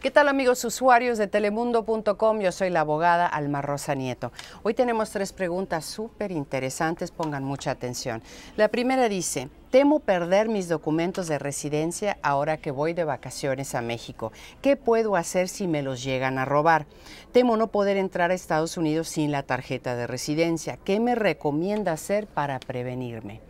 ¿Qué tal amigos usuarios de telemundo.com? Yo soy la abogada Alma Rosa Nieto. Hoy tenemos tres preguntas súper interesantes, pongan mucha atención. La primera dice, Temo perder mis documentos de residencia ahora que voy de vacaciones a México. ¿Qué puedo hacer si me los llegan a robar? Temo no poder entrar a Estados Unidos sin la tarjeta de residencia. ¿Qué me recomienda hacer para prevenirme?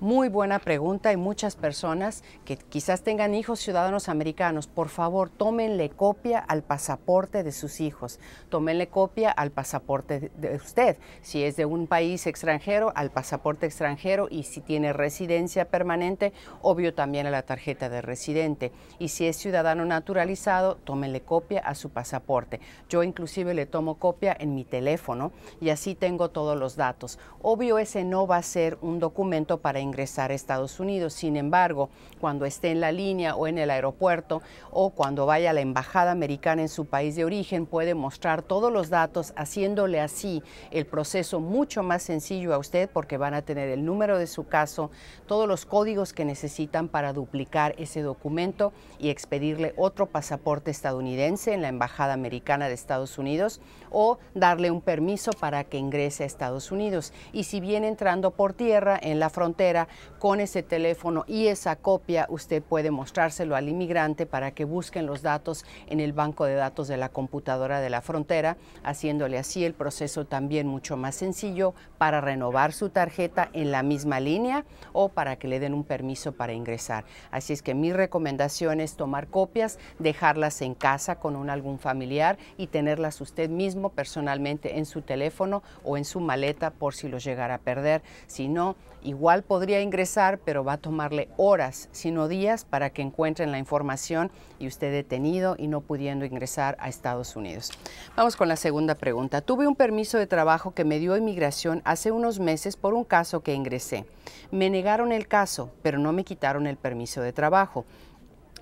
Muy buena pregunta. Hay muchas personas que quizás tengan hijos ciudadanos americanos. Por favor, tómenle copia al pasaporte de sus hijos. Tómenle copia al pasaporte de usted. Si es de un país extranjero, al pasaporte extranjero. Y si tiene residencia permanente, obvio también a la tarjeta de residente. Y si es ciudadano naturalizado, tómenle copia a su pasaporte. Yo inclusive le tomo copia en mi teléfono y así tengo todos los datos. Obvio ese no va a ser un documento para ingresar a Estados Unidos. Sin embargo, cuando esté en la línea o en el aeropuerto o cuando vaya a la embajada americana en su país de origen, puede mostrar todos los datos, haciéndole así el proceso mucho más sencillo a usted porque van a tener el número de su caso, todos los códigos que necesitan para duplicar ese documento y expedirle otro pasaporte estadounidense en la embajada americana de Estados Unidos o darle un permiso para que ingrese a Estados Unidos. Y si viene entrando por tierra en la frontera, con ese teléfono y esa copia usted puede mostrárselo al inmigrante para que busquen los datos en el banco de datos de la computadora de la frontera, haciéndole así el proceso también mucho más sencillo para renovar su tarjeta en la misma línea o para que le den un permiso para ingresar. Así es que mi recomendación es tomar copias, dejarlas en casa con un, algún familiar y tenerlas usted mismo personalmente en su teléfono o en su maleta por si los llegara a perder. Si no, igual podría ingresar, pero va a tomarle horas, sino días, para que encuentren la información y usted detenido y no pudiendo ingresar a Estados Unidos. Vamos con la segunda pregunta. Tuve un permiso de trabajo que me dio inmigración hace unos meses por un caso que ingresé. Me negaron el caso, pero no me quitaron el permiso de trabajo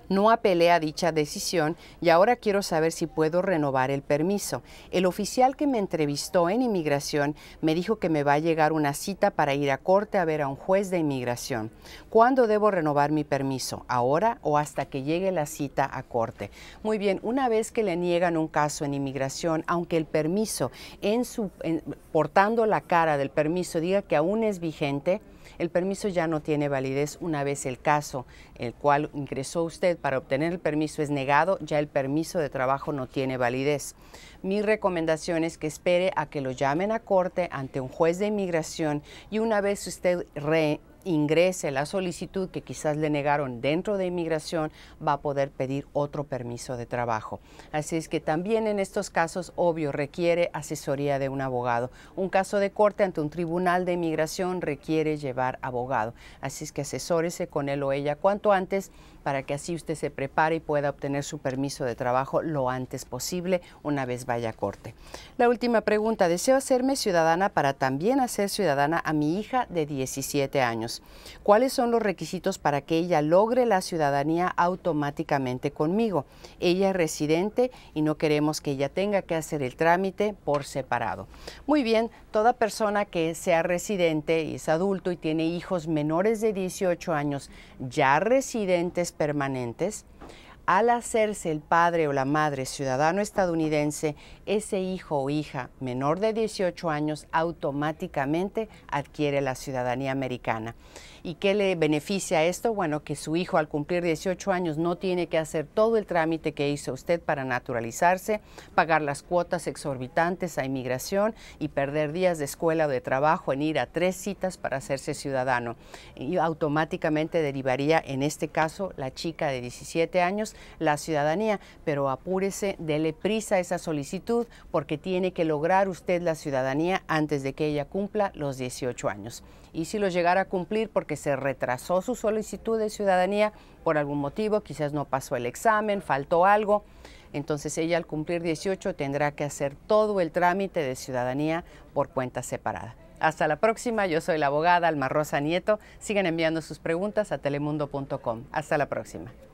no apelé a dicha decisión y ahora quiero saber si puedo renovar el permiso. El oficial que me entrevistó en inmigración me dijo que me va a llegar una cita para ir a corte a ver a un juez de inmigración. ¿Cuándo debo renovar mi permiso? ¿Ahora o hasta que llegue la cita a corte? Muy bien, una vez que le niegan un caso en inmigración, aunque el permiso, en su, portando la cara del permiso, diga que aún es vigente, el permiso ya no tiene validez una vez el caso el cual ingresó usted para obtener el permiso es negado, ya el permiso de trabajo no tiene validez. Mi recomendación es que espere a que lo llamen a corte ante un juez de inmigración y una vez usted re ingrese la solicitud que quizás le negaron dentro de inmigración, va a poder pedir otro permiso de trabajo. Así es que también en estos casos, obvio, requiere asesoría de un abogado. Un caso de corte ante un tribunal de inmigración requiere llevar abogado. Así es que asesórese con él o ella cuanto antes para que así usted se prepare y pueda obtener su permiso de trabajo lo antes posible una vez vaya a corte. La última pregunta, deseo hacerme ciudadana para también hacer ciudadana a mi hija de 17 años. ¿Cuáles son los requisitos para que ella logre la ciudadanía automáticamente conmigo? Ella es residente y no queremos que ella tenga que hacer el trámite por separado. Muy bien, toda persona que sea residente y es adulto y tiene hijos menores de 18 años ya residentes permanentes, al hacerse el padre o la madre ciudadano estadounidense, ese hijo o hija menor de 18 años automáticamente adquiere la ciudadanía americana. ¿Y qué le beneficia esto? Bueno, que su hijo al cumplir 18 años no tiene que hacer todo el trámite que hizo usted para naturalizarse, pagar las cuotas exorbitantes a inmigración y perder días de escuela o de trabajo en ir a tres citas para hacerse ciudadano. Y automáticamente derivaría, en este caso, la chica de 17 años la ciudadanía, pero apúrese, dele prisa a esa solicitud porque tiene que lograr usted la ciudadanía antes de que ella cumpla los 18 años. Y si lo llegara a cumplir porque se retrasó su solicitud de ciudadanía por algún motivo, quizás no pasó el examen, faltó algo, entonces ella al cumplir 18 tendrá que hacer todo el trámite de ciudadanía por cuenta separada. Hasta la próxima, yo soy la abogada Alma Rosa Nieto. Sigan enviando sus preguntas a telemundo.com. Hasta la próxima.